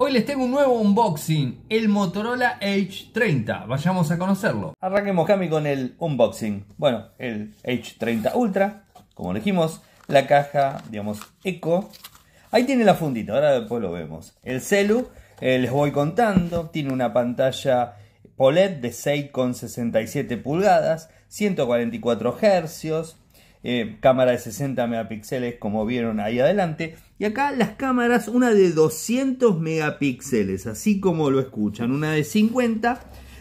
Hoy les tengo un nuevo unboxing, el Motorola Edge 30. Vayamos a conocerlo. Arranquemos, Cami, con el unboxing. Bueno, el Edge 30 Ultra, como dijimos, la caja, digamos, eco. Ahí tiene la fundita, ahora después lo vemos. El celu, eh, les voy contando, tiene una pantalla OLED de 6,67 pulgadas, 144 Hz, eh, cámara de 60 megapíxeles como vieron ahí adelante y acá las cámaras una de 200 megapíxeles así como lo escuchan una de 50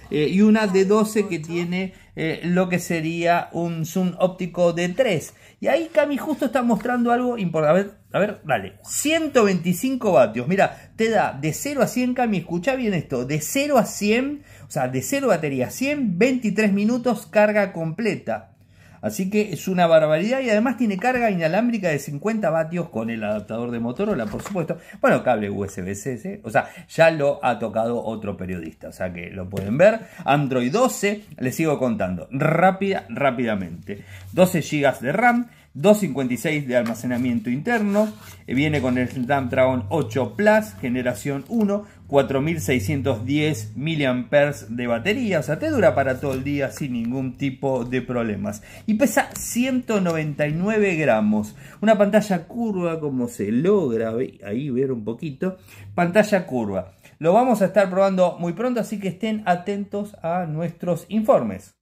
eh, y una de 12 que tiene eh, lo que sería un zoom óptico de 3 y ahí Cami justo está mostrando algo importante a ver, a ver dale 125 vatios mira te da de 0 a 100 Cami escucha bien esto de 0 a 100 o sea de 0 batería 100 23 minutos carga completa Así que es una barbaridad y además tiene carga inalámbrica de 50 vatios con el adaptador de Motorola, por supuesto. Bueno, cable USB-C, ¿eh? o sea, ya lo ha tocado otro periodista, o sea que lo pueden ver. Android 12, les sigo contando, rápida, rápidamente. 12 GB de RAM, 256 de almacenamiento interno, eh, viene con el Snapdragon 8 Plus generación 1, 4610 mAh de batería, o sea, te dura para todo el día sin ningún tipo de problemas. Y pesa 199 gramos, una pantalla curva como se logra ahí ver un poquito, pantalla curva. Lo vamos a estar probando muy pronto, así que estén atentos a nuestros informes.